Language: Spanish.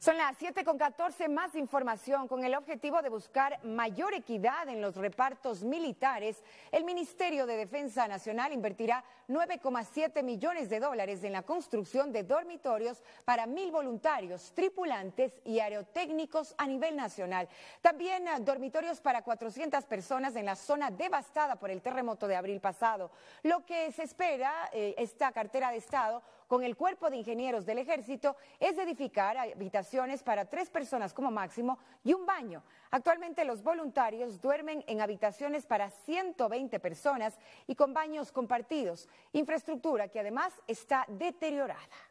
Son las 7.14, con más información. Con el objetivo de buscar mayor equidad en los repartos militares, el Ministerio de Defensa Nacional invertirá 9,7 millones de dólares en la construcción de dormitorios para mil voluntarios, tripulantes y aerotécnicos a nivel nacional. También eh, dormitorios para 400 personas en la zona devastada por el terremoto de abril pasado. Lo que se espera eh, esta cartera de Estado con el Cuerpo de Ingenieros del Ejército es edificar habitaciones para tres personas como máximo y un baño. Actualmente los voluntarios duermen en habitaciones para 120 personas y con baños compartidos, infraestructura que además está deteriorada.